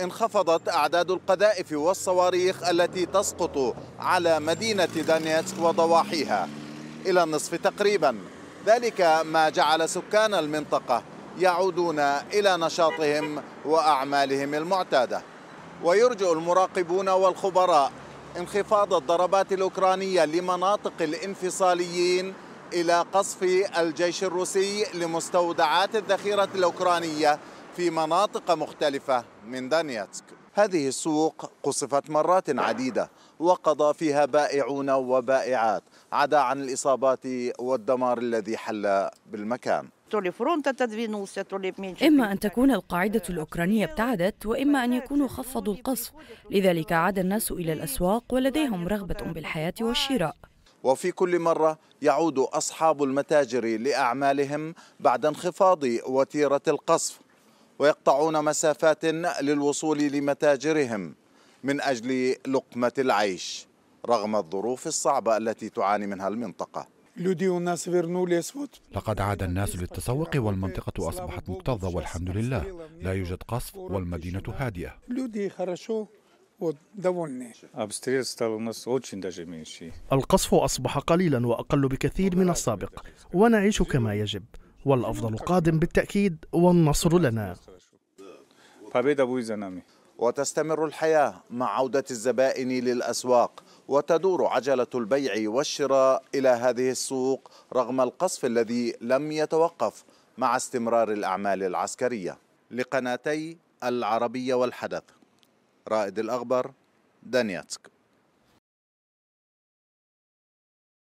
انخفضت أعداد القذائف والصواريخ التي تسقط على مدينة دانيتسك وضواحيها إلى النصف تقريبا ذلك ما جعل سكان المنطقة يعودون إلى نشاطهم وأعمالهم المعتادة ويرجئ المراقبون والخبراء انخفاض الضربات الأوكرانية لمناطق الانفصاليين إلى قصف الجيش الروسي لمستودعات الذخيرة الأوكرانية في مناطق مختلفة من دانياتسك هذه السوق قصفت مرات عديدة وقضى فيها بائعون وبائعات عدا عن الإصابات والدمار الذي حل بالمكان إما أن تكون القاعدة الأوكرانية ابتعدت وإما أن يكونوا خفضوا القصف لذلك عاد الناس إلى الأسواق ولديهم رغبة بالحياة والشراء وفي كل مرة يعود أصحاب المتاجر لأعمالهم بعد انخفاض وتيرة القصف ويقطعون مسافات للوصول لمتاجرهم من أجل لقمة العيش رغم الظروف الصعبة التي تعاني منها المنطقة لقد عاد الناس للتسوق والمنطقة أصبحت مكتظة والحمد لله لا يوجد قصف والمدينة هادئة القصف أصبح قليلا وأقل بكثير من السابق ونعيش كما يجب والأفضل قادم بالتأكيد والنصر لنا وتستمر الحياة مع عودة الزبائن للأسواق وتدور عجلة البيع والشراء إلى هذه السوق رغم القصف الذي لم يتوقف مع استمرار الأعمال العسكرية لقناتي العربية والحدث رائد الأخبار دانياتسك